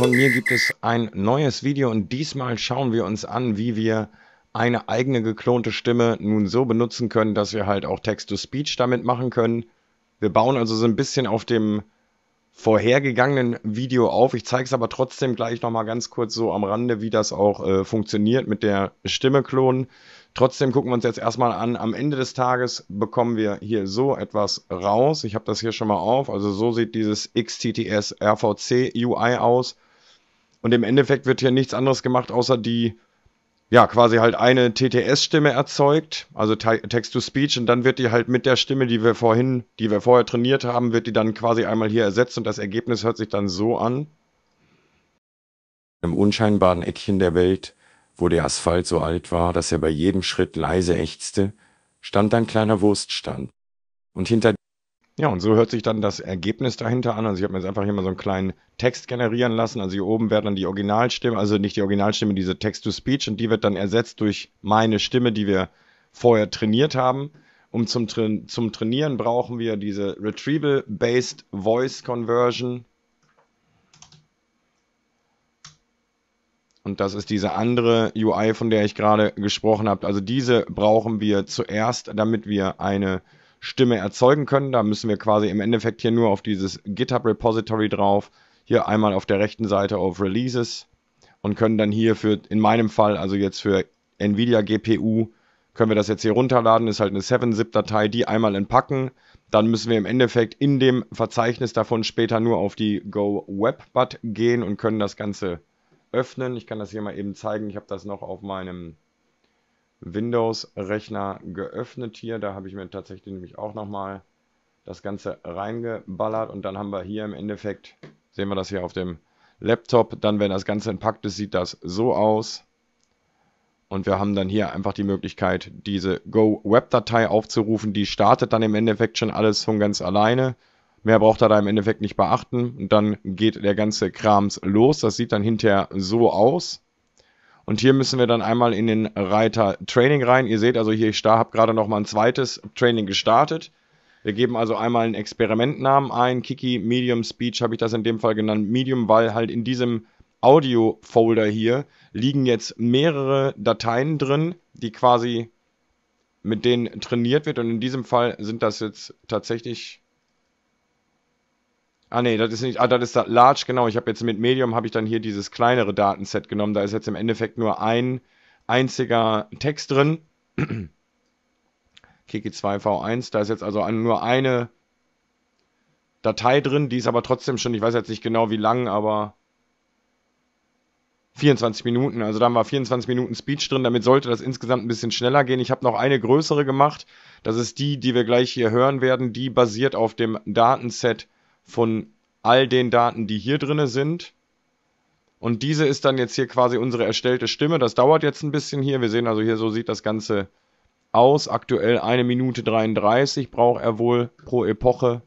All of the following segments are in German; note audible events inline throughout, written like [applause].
von mir gibt es ein neues Video und diesmal schauen wir uns an, wie wir eine eigene geklonte Stimme nun so benutzen können, dass wir halt auch Text-to-Speech damit machen können. Wir bauen also so ein bisschen auf dem vorhergegangenen Video auf. Ich zeige es aber trotzdem gleich nochmal ganz kurz so am Rande, wie das auch äh, funktioniert mit der Stimme klonen. Trotzdem gucken wir uns jetzt erstmal an. Am Ende des Tages bekommen wir hier so etwas raus. Ich habe das hier schon mal auf. Also so sieht dieses XTTS RVC UI aus. Und im Endeffekt wird hier nichts anderes gemacht, außer die, ja, quasi halt eine TTS-Stimme erzeugt, also Text-to-Speech, und dann wird die halt mit der Stimme, die wir vorhin, die wir vorher trainiert haben, wird die dann quasi einmal hier ersetzt und das Ergebnis hört sich dann so an. Im unscheinbaren Eckchen der Welt, wo der Asphalt so alt war, dass er bei jedem Schritt leise ächzte, stand ein kleiner Wurststand. Und hinter ja, und so hört sich dann das Ergebnis dahinter an. Also ich habe mir jetzt einfach hier mal so einen kleinen Text generieren lassen. Also hier oben wäre dann die Originalstimme, also nicht die Originalstimme, diese Text-to-Speech und die wird dann ersetzt durch meine Stimme, die wir vorher trainiert haben. Um zum, Tra zum Trainieren brauchen wir diese Retrieval-Based Voice Conversion. Und das ist diese andere UI, von der ich gerade gesprochen habe. Also diese brauchen wir zuerst, damit wir eine Stimme erzeugen können. Da müssen wir quasi im Endeffekt hier nur auf dieses GitHub Repository drauf, hier einmal auf der rechten Seite auf Releases und können dann hier für, in meinem Fall, also jetzt für Nvidia GPU, können wir das jetzt hier runterladen, ist halt eine 7-Zip-Datei, die einmal entpacken. Dann müssen wir im Endeffekt in dem Verzeichnis davon später nur auf die Go GoWebBut gehen und können das Ganze öffnen. Ich kann das hier mal eben zeigen. Ich habe das noch auf meinem Windows-Rechner geöffnet hier. Da habe ich mir tatsächlich nämlich auch nochmal das Ganze reingeballert und dann haben wir hier im Endeffekt, sehen wir das hier auf dem Laptop, dann wenn das Ganze entpackt ist, sieht das so aus. Und wir haben dann hier einfach die Möglichkeit, diese Go-Web-Datei aufzurufen. Die startet dann im Endeffekt schon alles von ganz alleine. Mehr braucht er da im Endeffekt nicht beachten. Und dann geht der ganze Krams los. Das sieht dann hinterher so aus. Und hier müssen wir dann einmal in den Reiter Training rein. Ihr seht also hier, ich habe gerade nochmal ein zweites Training gestartet. Wir geben also einmal einen Experimentnamen ein. Kiki Medium Speech habe ich das in dem Fall genannt. Medium, weil halt in diesem Audio-Folder hier liegen jetzt mehrere Dateien drin, die quasi mit denen trainiert wird. Und in diesem Fall sind das jetzt tatsächlich Ah nee, das ist nicht, ah, das ist das Large, genau. Ich habe jetzt mit Medium habe ich dann hier dieses kleinere Datenset genommen. Da ist jetzt im Endeffekt nur ein einziger Text drin. [clears throat] Kiki 2 V1, da ist jetzt also nur eine Datei drin, die ist aber trotzdem schon, ich weiß jetzt nicht genau wie lang, aber 24 Minuten. Also da haben wir 24 Minuten Speech drin. Damit sollte das insgesamt ein bisschen schneller gehen. Ich habe noch eine größere gemacht. Das ist die, die wir gleich hier hören werden. Die basiert auf dem Datenset von all den Daten, die hier drin sind. Und diese ist dann jetzt hier quasi unsere erstellte Stimme. Das dauert jetzt ein bisschen hier. Wir sehen also hier, so sieht das Ganze aus. Aktuell eine Minute 33 braucht er wohl pro Epoche.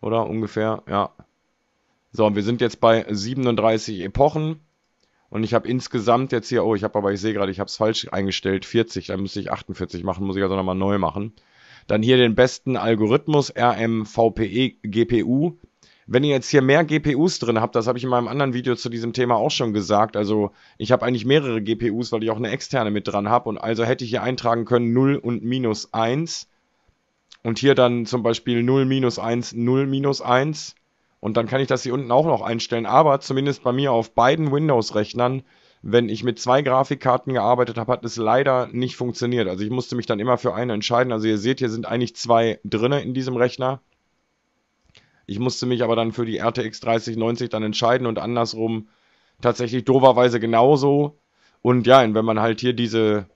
Oder ungefähr, ja. So, und wir sind jetzt bei 37 Epochen. Und ich habe insgesamt jetzt hier, oh, ich habe aber, ich sehe gerade, ich habe es falsch eingestellt, 40. Da müsste ich 48 machen, muss ich also nochmal neu machen. Dann hier den besten Algorithmus RMVPE GPU. Wenn ihr jetzt hier mehr GPUs drin habt, das habe ich in meinem anderen Video zu diesem Thema auch schon gesagt. Also ich habe eigentlich mehrere GPUs, weil ich auch eine externe mit dran habe. Und also hätte ich hier eintragen können 0 und minus 1. Und hier dann zum Beispiel 0 minus 1, 0 minus 1. Und dann kann ich das hier unten auch noch einstellen. Aber zumindest bei mir auf beiden Windows-Rechnern wenn ich mit zwei Grafikkarten gearbeitet habe, hat es leider nicht funktioniert. Also ich musste mich dann immer für eine entscheiden. Also ihr seht, hier sind eigentlich zwei drinne in diesem Rechner. Ich musste mich aber dann für die RTX 3090 dann entscheiden und andersrum tatsächlich doverweise genauso. Und ja, wenn man halt hier diese,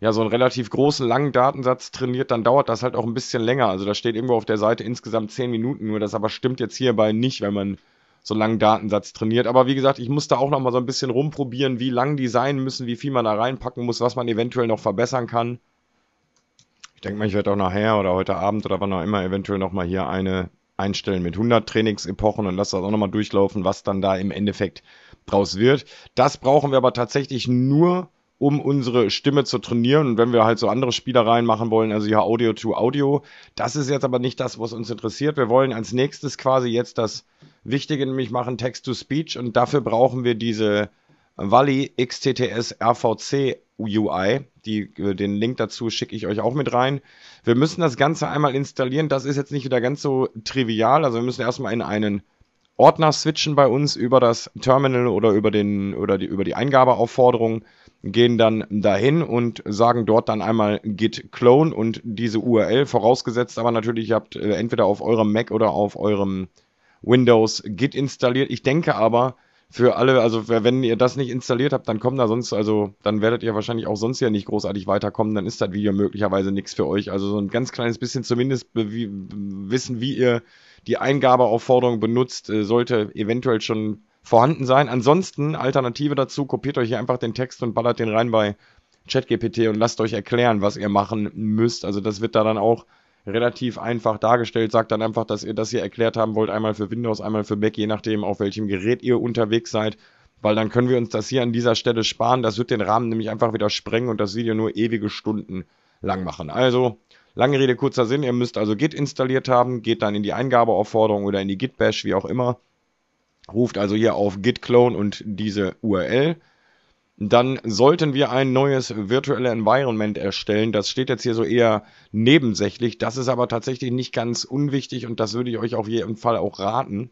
ja, so einen relativ großen, langen Datensatz trainiert, dann dauert das halt auch ein bisschen länger. Also da steht irgendwo auf der Seite insgesamt 10 Minuten nur. Das aber stimmt jetzt hierbei nicht, wenn man so einen langen Datensatz trainiert. Aber wie gesagt, ich muss da auch nochmal so ein bisschen rumprobieren, wie lang die sein müssen, wie viel man da reinpacken muss, was man eventuell noch verbessern kann. Ich denke mal, ich werde auch nachher oder heute Abend oder wann auch immer eventuell nochmal hier eine einstellen mit 100 Trainingsepochen und lasse das auch nochmal durchlaufen, was dann da im Endeffekt draus wird. Das brauchen wir aber tatsächlich nur, um unsere Stimme zu trainieren. Und wenn wir halt so andere Spielereien machen wollen, also ja Audio to Audio, das ist jetzt aber nicht das, was uns interessiert. Wir wollen als nächstes quasi jetzt das Wichtige nämlich machen, Text to Speech. Und dafür brauchen wir diese Wally XTTS RVC UI. Die, äh, den Link dazu schicke ich euch auch mit rein. Wir müssen das Ganze einmal installieren. Das ist jetzt nicht wieder ganz so trivial. Also wir müssen erstmal in einen Ordner switchen bei uns über das Terminal oder über, den, oder die, über die Eingabeaufforderung, gehen dann dahin und sagen dort dann einmal git clone und diese URL, vorausgesetzt aber natürlich, ihr habt äh, entweder auf eurem Mac oder auf eurem Windows git installiert. Ich denke aber, für alle, also wenn ihr das nicht installiert habt, dann kommt da sonst, also dann werdet ihr wahrscheinlich auch sonst ja nicht großartig weiterkommen, dann ist das Video möglicherweise nichts für euch. Also so ein ganz kleines bisschen zumindest wie, wissen, wie ihr die Eingabeaufforderung benutzt, äh, sollte eventuell schon vorhanden sein. Ansonsten, Alternative dazu, kopiert euch hier einfach den Text und ballert den rein bei ChatGPT und lasst euch erklären, was ihr machen müsst. Also das wird da dann auch relativ einfach dargestellt. Sagt dann einfach, dass ihr das hier erklärt haben wollt, einmal für Windows, einmal für Mac, je nachdem, auf welchem Gerät ihr unterwegs seid. Weil dann können wir uns das hier an dieser Stelle sparen. Das wird den Rahmen nämlich einfach wieder sprengen und das Video nur ewige Stunden lang machen. Also, lange Rede, kurzer Sinn. Ihr müsst also Git installiert haben, geht dann in die Eingabeaufforderung oder in die Git-Bash, wie auch immer. Ruft also hier auf Git Clone und diese URL dann sollten wir ein neues virtuelles Environment erstellen. Das steht jetzt hier so eher nebensächlich. Das ist aber tatsächlich nicht ganz unwichtig und das würde ich euch auf jeden Fall auch raten.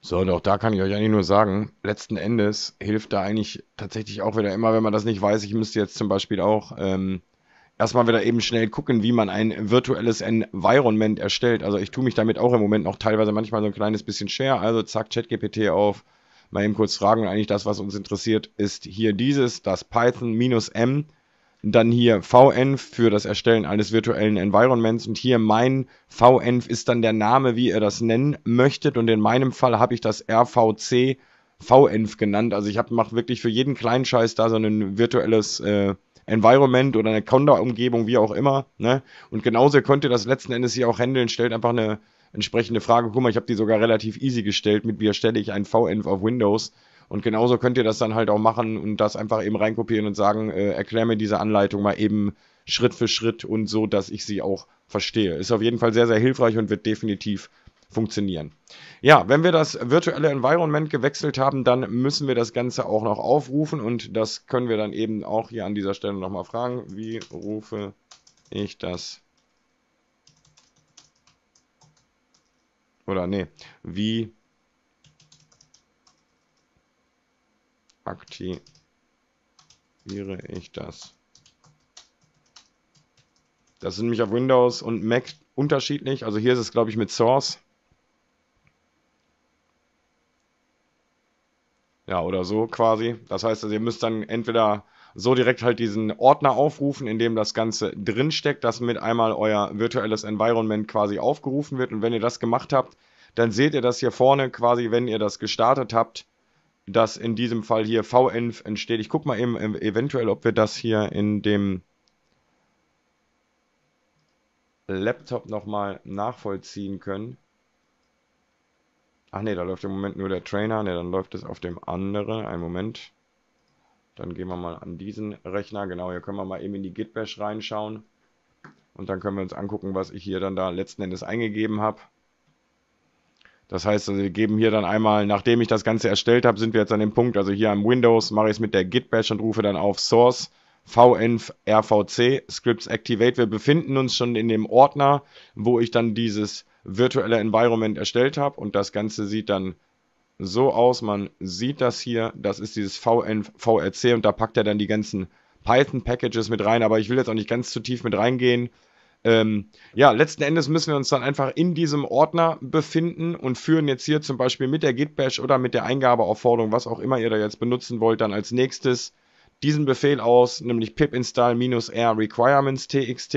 So, und auch da kann ich euch eigentlich nur sagen, letzten Endes hilft da eigentlich tatsächlich auch wieder immer, wenn man das nicht weiß. Ich müsste jetzt zum Beispiel auch ähm, erstmal wieder eben schnell gucken, wie man ein virtuelles Environment erstellt. Also ich tue mich damit auch im Moment noch teilweise manchmal so ein kleines bisschen schwer. Also zack, ChatGPT auf mal eben kurz fragen. eigentlich das, was uns interessiert, ist hier dieses, das Python-m, dann hier VEnv für das Erstellen eines virtuellen Environments und hier mein VEnv ist dann der Name, wie ihr das nennen möchtet. Und in meinem Fall habe ich das RVC VEnv genannt. Also ich mache wirklich für jeden kleinen Scheiß da so ein virtuelles äh, Environment oder eine Conda-Umgebung, wie auch immer. Ne? Und genauso könnt ihr das letzten Endes hier auch handeln. Stellt einfach eine entsprechende Frage. Guck mal, ich habe die sogar relativ easy gestellt. Mit wie erstelle ich ein VNV auf Windows? Und genauso könnt ihr das dann halt auch machen und das einfach eben reinkopieren und sagen, äh, erklär mir diese Anleitung mal eben Schritt für Schritt und so, dass ich sie auch verstehe. Ist auf jeden Fall sehr, sehr hilfreich und wird definitiv funktionieren. Ja, wenn wir das virtuelle Environment gewechselt haben, dann müssen wir das Ganze auch noch aufrufen und das können wir dann eben auch hier an dieser Stelle nochmal fragen, wie rufe ich das Oder nee, wie aktiviere ich das? Das sind nämlich auf Windows und Mac unterschiedlich. Also hier ist es, glaube ich, mit Source. Ja, oder so quasi. Das heißt, also ihr müsst dann entweder so direkt halt diesen Ordner aufrufen, in dem das Ganze drinsteckt, dass mit einmal euer virtuelles Environment quasi aufgerufen wird. Und wenn ihr das gemacht habt, dann seht ihr das hier vorne quasi, wenn ihr das gestartet habt, dass in diesem Fall hier VNF entsteht. Ich gucke mal eben äh, eventuell, ob wir das hier in dem Laptop nochmal nachvollziehen können. Ach ne, da läuft im Moment nur der Trainer. Ne, dann läuft es auf dem anderen. Einen Moment. Dann gehen wir mal an diesen Rechner. Genau, hier können wir mal eben in die Gitbash reinschauen. Und dann können wir uns angucken, was ich hier dann da letzten Endes eingegeben habe. Das heißt, also wir geben hier dann einmal, nachdem ich das Ganze erstellt habe, sind wir jetzt an dem Punkt, also hier am Windows mache ich es mit der Gitbash und rufe dann auf Source VNRVC Scripts Activate. Wir befinden uns schon in dem Ordner, wo ich dann dieses virtuelle Environment erstellt habe und das Ganze sieht dann so aus. Man sieht das hier. Das ist dieses VN, VRC und da packt er dann die ganzen Python-Packages mit rein. Aber ich will jetzt auch nicht ganz zu tief mit reingehen. Ähm, ja, letzten Endes müssen wir uns dann einfach in diesem Ordner befinden und führen jetzt hier zum Beispiel mit der Gitbash oder mit der Eingabeaufforderung, was auch immer ihr da jetzt benutzen wollt, dann als nächstes diesen Befehl aus, nämlich pip install-r requirements.txt.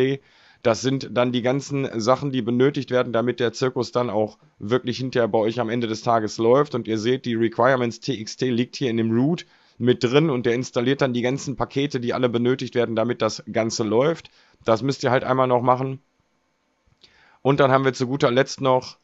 Das sind dann die ganzen Sachen, die benötigt werden, damit der Zirkus dann auch wirklich hinterher bei euch am Ende des Tages läuft. Und ihr seht, die Requirements TXT liegt hier in dem Root mit drin und der installiert dann die ganzen Pakete, die alle benötigt werden, damit das Ganze läuft. Das müsst ihr halt einmal noch machen. Und dann haben wir zu guter Letzt noch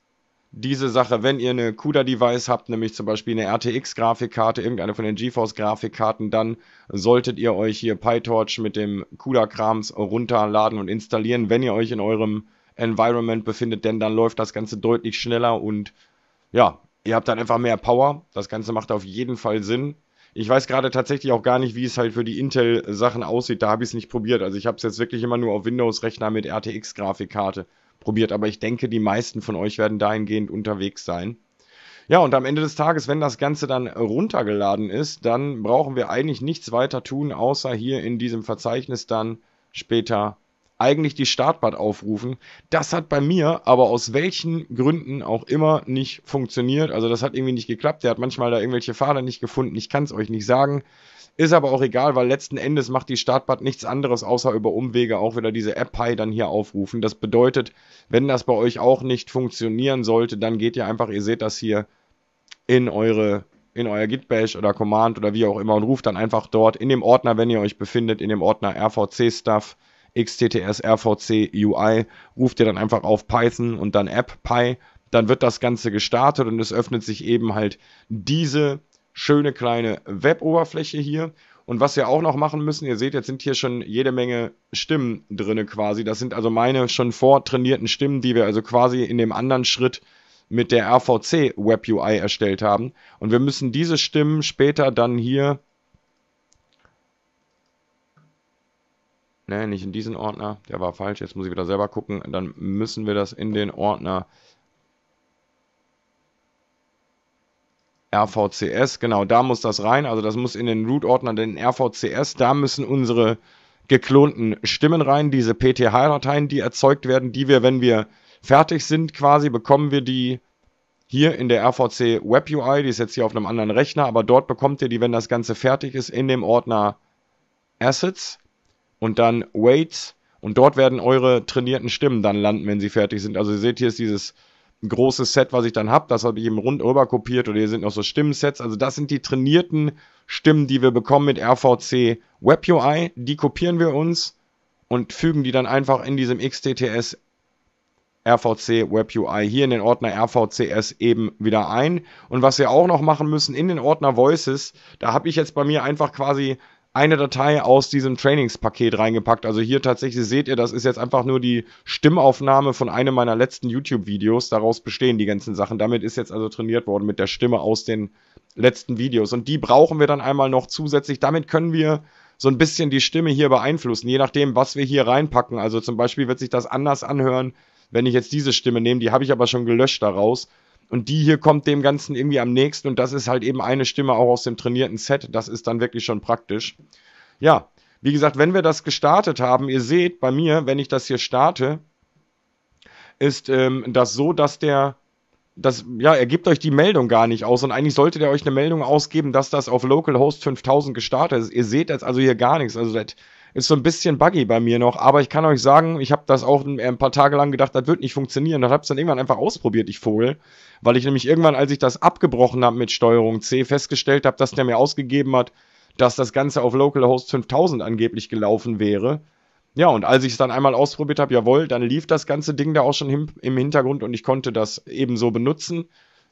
diese Sache, wenn ihr eine CUDA-Device habt, nämlich zum Beispiel eine RTX-Grafikkarte, irgendeine von den GeForce-Grafikkarten, dann solltet ihr euch hier PyTorch mit dem CUDA-Krams runterladen und installieren, wenn ihr euch in eurem Environment befindet, denn dann läuft das Ganze deutlich schneller und ja, ihr habt dann einfach mehr Power. Das Ganze macht auf jeden Fall Sinn. Ich weiß gerade tatsächlich auch gar nicht, wie es halt für die Intel-Sachen aussieht. Da habe ich es nicht probiert. Also ich habe es jetzt wirklich immer nur auf Windows-Rechner mit RTX-Grafikkarte probiert. Aber ich denke, die meisten von euch werden dahingehend unterwegs sein. Ja, und am Ende des Tages, wenn das Ganze dann runtergeladen ist, dann brauchen wir eigentlich nichts weiter tun, außer hier in diesem Verzeichnis dann später eigentlich die Startbad aufrufen. Das hat bei mir aber aus welchen Gründen auch immer nicht funktioniert. Also das hat irgendwie nicht geklappt. Der hat manchmal da irgendwelche Fahrer nicht gefunden. Ich kann es euch nicht sagen. Ist aber auch egal, weil letzten Endes macht die Startbad nichts anderes, außer über Umwege auch wieder diese app pi dann hier aufrufen. Das bedeutet, wenn das bei euch auch nicht funktionieren sollte, dann geht ihr einfach, ihr seht das hier, in eure in euer Git Bash oder Command oder wie auch immer und ruft dann einfach dort in dem Ordner, wenn ihr euch befindet, in dem Ordner RVC Stuff XTTS RVC UI, ruft ihr dann einfach auf Python und dann App Pi, dann wird das Ganze gestartet und es öffnet sich eben halt diese schöne kleine Web-Oberfläche hier. Und was wir auch noch machen müssen, ihr seht, jetzt sind hier schon jede Menge Stimmen drinne quasi. Das sind also meine schon vortrainierten Stimmen, die wir also quasi in dem anderen Schritt mit der RVC Web UI erstellt haben. Und wir müssen diese Stimmen später dann hier, ne, nicht in diesen Ordner, der war falsch, jetzt muss ich wieder selber gucken, dann müssen wir das in den Ordner RVCS, genau, da muss das rein. Also das muss in den Root-Ordner, den RVCS, da müssen unsere geklonten Stimmen rein, diese PTH-Dateien, die erzeugt werden, die wir, wenn wir fertig sind, quasi bekommen wir die hier in der RVC Web UI, die ist jetzt hier auf einem anderen Rechner, aber dort bekommt ihr die, wenn das Ganze fertig ist, in dem Ordner Assets und dann Weights und dort werden eure trainierten Stimmen dann landen, wenn sie fertig sind. Also ihr seht, hier ist dieses ein großes Set, was ich dann habe. Das habe ich eben rundüber kopiert oder hier sind noch so Stimmensets. Also das sind die trainierten Stimmen, die wir bekommen mit RVC Web UI. Die kopieren wir uns und fügen die dann einfach in diesem XTTS RVC Web UI hier in den Ordner RVCS eben wieder ein. Und was wir auch noch machen müssen in den Ordner Voices, da habe ich jetzt bei mir einfach quasi eine Datei aus diesem Trainingspaket reingepackt. Also hier tatsächlich seht ihr, das ist jetzt einfach nur die Stimmaufnahme von einem meiner letzten YouTube-Videos. Daraus bestehen die ganzen Sachen. Damit ist jetzt also trainiert worden mit der Stimme aus den letzten Videos. Und die brauchen wir dann einmal noch zusätzlich. Damit können wir so ein bisschen die Stimme hier beeinflussen, je nachdem, was wir hier reinpacken. Also zum Beispiel wird sich das anders anhören, wenn ich jetzt diese Stimme nehme. Die habe ich aber schon gelöscht daraus. Und die hier kommt dem Ganzen irgendwie am nächsten und das ist halt eben eine Stimme auch aus dem trainierten Set. Das ist dann wirklich schon praktisch. Ja, wie gesagt, wenn wir das gestartet haben, ihr seht bei mir, wenn ich das hier starte, ist ähm, das so, dass der, das, ja, er gibt euch die Meldung gar nicht aus und eigentlich solltet ihr euch eine Meldung ausgeben, dass das auf Localhost 5000 gestartet ist. Ihr seht jetzt also hier gar nichts. Also das ist so ein bisschen buggy bei mir noch, aber ich kann euch sagen, ich habe das auch ein, ein paar Tage lang gedacht, das wird nicht funktionieren. Das habe ich dann irgendwann einfach ausprobiert, ich Vogel, weil ich nämlich irgendwann, als ich das abgebrochen habe mit Steuerung C, festgestellt habe, dass der mir ausgegeben hat, dass das Ganze auf Localhost 5000 angeblich gelaufen wäre. Ja, und als ich es dann einmal ausprobiert habe, jawohl, dann lief das ganze Ding da auch schon im Hintergrund und ich konnte das ebenso benutzen.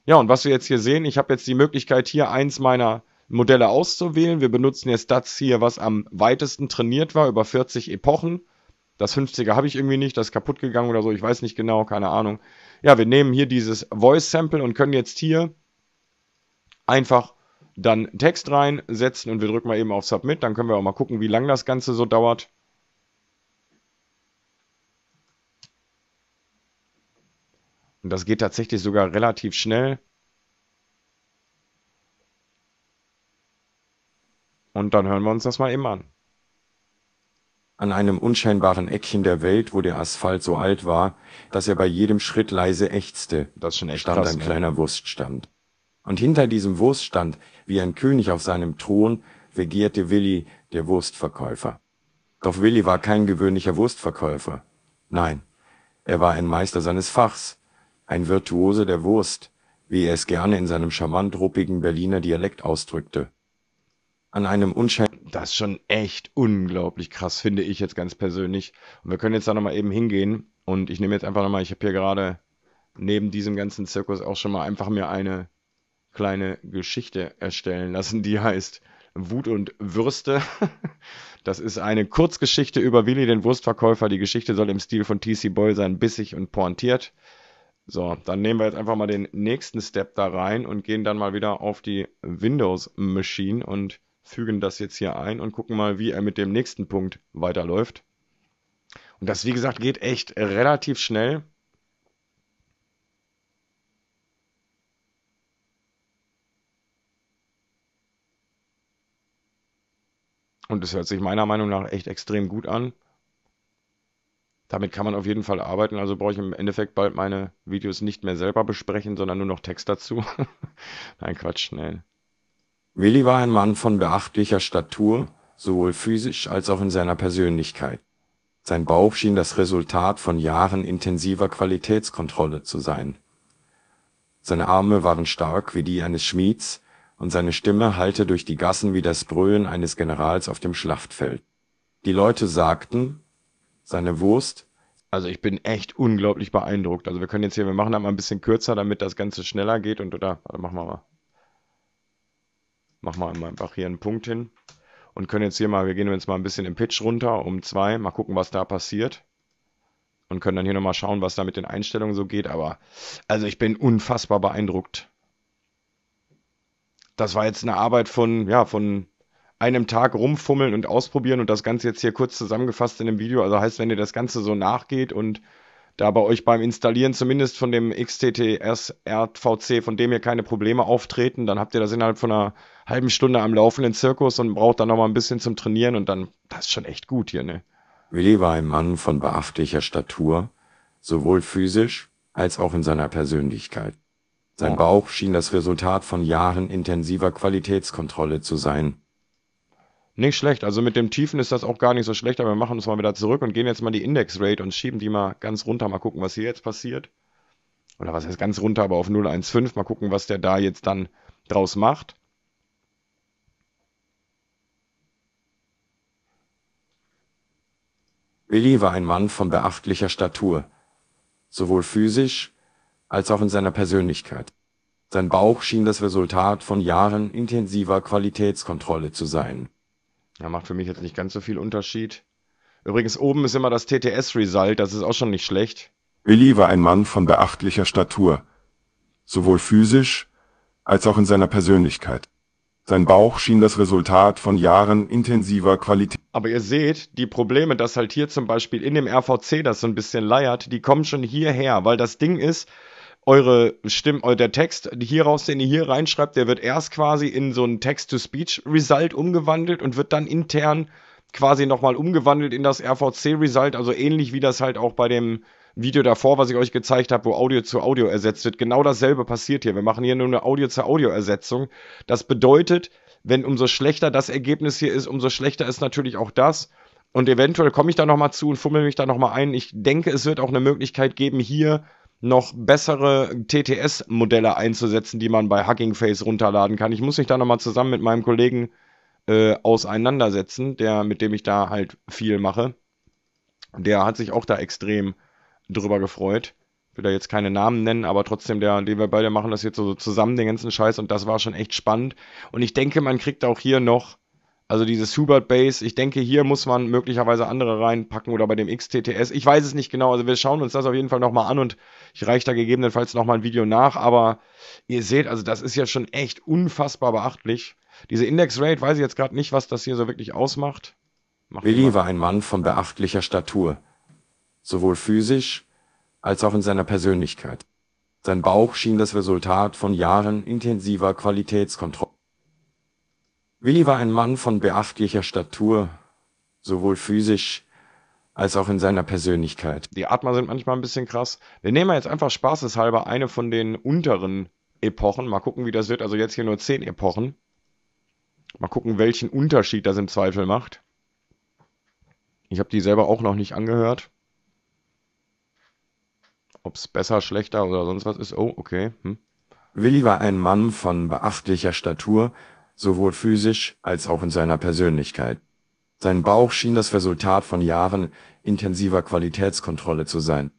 Ja, und was wir jetzt hier sehen, ich habe jetzt die Möglichkeit, hier eins meiner Modelle auszuwählen. Wir benutzen jetzt das hier, was am weitesten trainiert war, über 40 Epochen. Das 50er habe ich irgendwie nicht, das ist kaputt gegangen oder so, ich weiß nicht genau, keine Ahnung. Ja, wir nehmen hier dieses Voice Sample und können jetzt hier einfach dann Text reinsetzen und wir drücken mal eben auf Submit, dann können wir auch mal gucken, wie lange das Ganze so dauert. Und das geht tatsächlich sogar relativ schnell. Und dann hören wir uns das mal eben an. An einem unscheinbaren Eckchen der Welt, wo der Asphalt so alt war, dass er bei jedem Schritt leise ächzte, das schon echt stand krass, ein ne? kleiner Wurststand. Und hinter diesem Wurststand, wie ein König auf seinem Thron, regierte Willi, der Wurstverkäufer. Doch Willi war kein gewöhnlicher Wurstverkäufer. Nein, er war ein Meister seines Fachs, ein Virtuose der Wurst, wie er es gerne in seinem charmant ruppigen Berliner Dialekt ausdrückte an einem Unschein. Das ist schon echt unglaublich krass, finde ich jetzt ganz persönlich. Und wir können jetzt da nochmal eben hingehen. Und ich nehme jetzt einfach nochmal, ich habe hier gerade neben diesem ganzen Zirkus auch schon mal einfach mir eine kleine Geschichte erstellen lassen, die heißt Wut und Würste. [laughs] Das ist eine Kurzgeschichte über Willi, den Wurstverkäufer. Die Geschichte soll im Stil von TC Boyle sein, bissig und pointiert. So, dann nehmen wir jetzt einfach mal den nächsten Step da rein und gehen dann mal wieder auf die Windows Machine und fügen das jetzt hier ein und gucken mal, wie er mit dem nächsten Punkt weiterläuft. Und das, wie gesagt, geht echt relativ schnell. Und es hört sich meiner Meinung nach echt extrem gut an. Damit kann man auf jeden Fall arbeiten. Also brauche ich im Endeffekt bald meine Videos nicht mehr selber besprechen, sondern nur noch Text dazu. [laughs] Nein, Quatsch, schnell. Willi war ein Mann von beachtlicher Statur, sowohl physisch als auch in seiner Persönlichkeit. Sein Bauch schien das Resultat von Jahren intensiver Qualitätskontrolle zu sein. Seine Arme waren stark wie die eines Schmieds und seine Stimme hallte durch die Gassen wie das Brüllen eines Generals auf dem Schlachtfeld. Die Leute sagten, seine Wurst also ich bin echt unglaublich beeindruckt. Also wir können jetzt hier, wir machen da mal ein bisschen kürzer, damit das Ganze schneller geht und oder warte, machen wir mal. Machen wir einfach hier einen Punkt hin. Und können jetzt hier mal, wir gehen jetzt mal ein bisschen im Pitch runter um zwei, Mal gucken, was da passiert. Und können dann hier nochmal schauen, was da mit den Einstellungen so geht. Aber also ich bin unfassbar beeindruckt. Das war jetzt eine Arbeit von, ja, von einem Tag rumfummeln und ausprobieren und das Ganze jetzt hier kurz zusammengefasst in dem Video. Also heißt, wenn ihr das Ganze so nachgeht und da bei euch beim Installieren zumindest von dem XTTS RVC, von dem ihr keine Probleme auftreten, dann habt ihr das innerhalb von einer halben Stunde am laufenden Zirkus und braucht dann nochmal ein bisschen zum Trainieren und dann, das ist schon echt gut hier, ne? Willi war ein Mann von beachtlicher Statur, sowohl physisch als auch in seiner Persönlichkeit. Sein Bauch schien das Resultat von Jahren intensiver Qualitätskontrolle zu sein, nicht schlecht. Also mit dem Tiefen ist das auch gar nicht so schlecht, aber wir machen uns mal wieder zurück und gehen jetzt mal die Index Rate und schieben die mal ganz runter. Mal gucken, was hier jetzt passiert. Oder was heißt ganz runter, aber auf 0,15. Mal gucken, was der da jetzt dann draus macht. Willi war ein Mann von beachtlicher Statur, sowohl physisch als auch in seiner Persönlichkeit. Sein Bauch schien das Resultat von Jahren intensiver Qualitätskontrolle zu sein. Ja, macht für mich jetzt nicht ganz so viel Unterschied. Übrigens, oben ist immer das TTS-Result, das ist auch schon nicht schlecht. Willi war ein Mann von beachtlicher Statur. Sowohl physisch, als auch in seiner Persönlichkeit. Sein Bauch schien das Resultat von Jahren intensiver Qualität. Aber ihr seht, die Probleme, dass halt hier zum Beispiel in dem RVC das so ein bisschen leiert, die kommen schon hierher, weil das Ding ist, eure Stimme, äh, der Text hieraus, den ihr hier reinschreibt, der wird erst quasi in so ein Text-to-Speech-Result umgewandelt und wird dann intern quasi nochmal umgewandelt in das RVC-Result, also ähnlich wie das halt auch bei dem Video davor, was ich euch gezeigt habe, wo Audio zu Audio ersetzt wird. Genau dasselbe passiert hier. Wir machen hier nur eine Audio zu Audio-Ersetzung. Das bedeutet, wenn umso schlechter das Ergebnis hier ist, umso schlechter ist natürlich auch das. Und eventuell komme ich da nochmal zu und fummel mich da nochmal ein. Ich denke, es wird auch eine Möglichkeit geben, hier noch bessere TTS-Modelle einzusetzen, die man bei Hugging Face runterladen kann. Ich muss mich da nochmal zusammen mit meinem Kollegen äh, auseinandersetzen, der, mit dem ich da halt viel mache. Der hat sich auch da extrem drüber gefreut. will da jetzt keine Namen nennen, aber trotzdem, der, die wir beide machen das jetzt so zusammen, den ganzen Scheiß, und das war schon echt spannend. Und ich denke, man kriegt auch hier noch also dieses Hubert Base, ich denke, hier muss man möglicherweise andere reinpacken oder bei dem XTTS. Ich weiß es nicht genau, also wir schauen uns das auf jeden Fall nochmal an und ich reiche da gegebenenfalls nochmal ein Video nach, aber ihr seht, also das ist ja schon echt unfassbar beachtlich. Diese Index Rate, weiß ich jetzt gerade nicht, was das hier so wirklich ausmacht. Macht Willi war ein Mann von beachtlicher Statur, sowohl physisch als auch in seiner Persönlichkeit. Sein Bauch schien das Resultat von Jahren intensiver Qualitätskontrolle. Willi war ein Mann von beachtlicher Statur, sowohl physisch als auch in seiner Persönlichkeit. Die Atmer sind manchmal ein bisschen krass. Wir nehmen jetzt einfach spaßeshalber eine von den unteren Epochen. Mal gucken, wie das wird. Also jetzt hier nur zehn Epochen. Mal gucken, welchen Unterschied das im Zweifel macht. Ich habe die selber auch noch nicht angehört. Ob es besser, schlechter oder sonst was ist. Oh, okay. Hm. Willi war ein Mann von beachtlicher Statur, sowohl physisch als auch in seiner Persönlichkeit. Sein Bauch schien das Resultat von Jahren intensiver Qualitätskontrolle zu sein.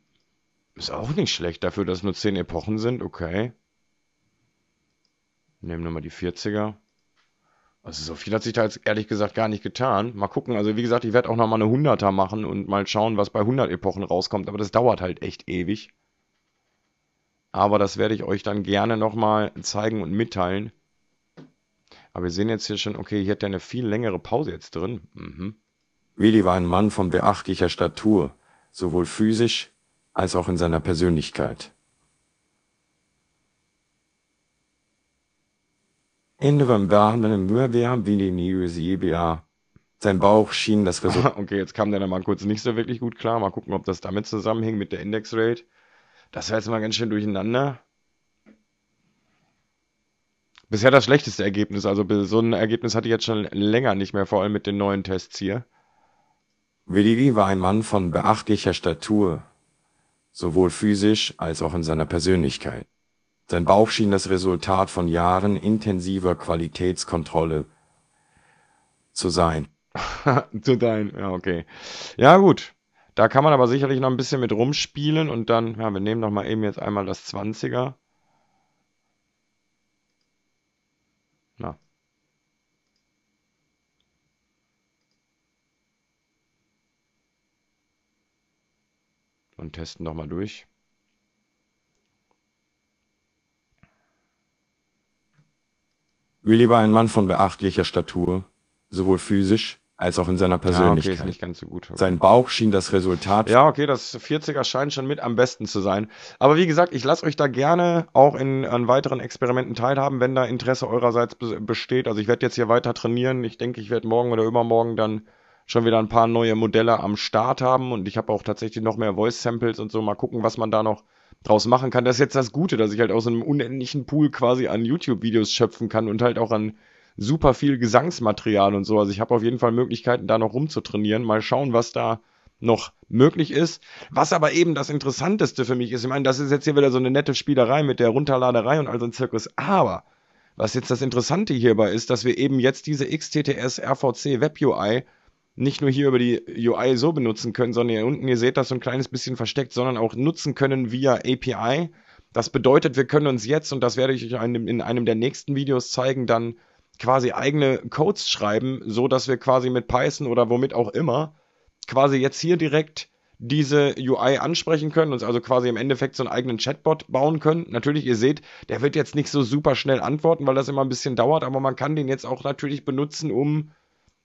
Ist auch nicht schlecht dafür, dass nur zehn Epochen sind, okay. Nehmen wir mal die 40er. Also so viel hat sich da jetzt ehrlich gesagt gar nicht getan. Mal gucken, also wie gesagt, ich werde auch nochmal eine 100er machen und mal schauen, was bei 100 Epochen rauskommt, aber das dauert halt echt ewig. Aber das werde ich euch dann gerne nochmal zeigen und mitteilen. Aber wir sehen jetzt hier schon, okay, hier hat er eine viel längere Pause jetzt drin. Mhm. Willi war ein Mann von beachtlicher Statur, sowohl physisch als auch in seiner Persönlichkeit. Ende beim behandelnden Mürbeer wie in die Sein Bauch schien das Resultat. [laughs] Okay, jetzt kam der dann mal kurz nicht so wirklich gut klar. Mal gucken, ob das damit zusammenhing mit der Index Rate. Das war jetzt mal ganz schön durcheinander bisher das schlechteste Ergebnis. Also so ein Ergebnis hatte ich jetzt schon länger nicht mehr, vor allem mit den neuen Tests hier. Willi war ein Mann von beachtlicher Statur, sowohl physisch als auch in seiner Persönlichkeit. Sein Bauch schien das Resultat von Jahren intensiver Qualitätskontrolle zu sein. [laughs] zu sein, ja, okay. Ja, gut. Da kann man aber sicherlich noch ein bisschen mit rumspielen und dann, ja, wir nehmen noch mal eben jetzt einmal das 20er. und testen nochmal durch. Willi war ein Mann von beachtlicher Statur, sowohl physisch als auch in seiner Persönlichkeit. Ja, okay, ist nicht ganz so gut. Okay. Sein Bauch schien das Resultat. Ja, okay, das 40er scheint schon mit am besten zu sein. Aber wie gesagt, ich lasse euch da gerne auch in, an weiteren Experimenten teilhaben, wenn da Interesse eurerseits besteht. Also ich werde jetzt hier weiter trainieren. Ich denke, ich werde morgen oder übermorgen dann schon wieder ein paar neue Modelle am Start haben und ich habe auch tatsächlich noch mehr Voice-Samples und so. Mal gucken, was man da noch draus machen kann. Das ist jetzt das Gute, dass ich halt aus einem unendlichen Pool quasi an YouTube-Videos schöpfen kann und halt auch an super viel Gesangsmaterial und so. Also ich habe auf jeden Fall Möglichkeiten, da noch rumzutrainieren. Mal schauen, was da noch möglich ist. Was aber eben das Interessanteste für mich ist, ich meine, das ist jetzt hier wieder so eine nette Spielerei mit der Runterladerei und all so ein Zirkus. Aber was jetzt das Interessante hierbei ist, dass wir eben jetzt diese XTTS RVC Web UI nicht nur hier über die UI so benutzen können, sondern hier unten, ihr seht das so ein kleines bisschen versteckt, sondern auch nutzen können via API. Das bedeutet, wir können uns jetzt, und das werde ich euch in einem der nächsten Videos zeigen, dann quasi eigene Codes schreiben, so dass wir quasi mit Python oder womit auch immer quasi jetzt hier direkt diese UI ansprechen können, uns also quasi im Endeffekt so einen eigenen Chatbot bauen können. Natürlich, ihr seht, der wird jetzt nicht so super schnell antworten, weil das immer ein bisschen dauert, aber man kann den jetzt auch natürlich benutzen, um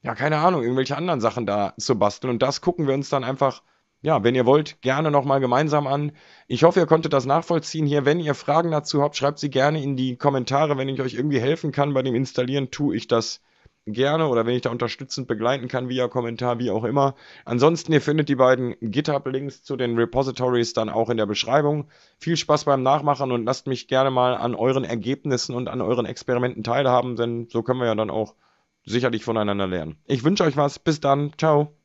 ja, keine Ahnung, irgendwelche anderen Sachen da zu basteln. Und das gucken wir uns dann einfach, ja, wenn ihr wollt, gerne nochmal gemeinsam an. Ich hoffe, ihr konntet das nachvollziehen hier. Wenn ihr Fragen dazu habt, schreibt sie gerne in die Kommentare. Wenn ich euch irgendwie helfen kann bei dem Installieren, tue ich das gerne oder wenn ich da unterstützend begleiten kann via Kommentar, wie auch immer. Ansonsten, ihr findet die beiden GitHub-Links zu den Repositories dann auch in der Beschreibung. Viel Spaß beim Nachmachen und lasst mich gerne mal an euren Ergebnissen und an euren Experimenten teilhaben, denn so können wir ja dann auch sicherlich voneinander lernen. Ich wünsche euch was. Bis dann. Ciao.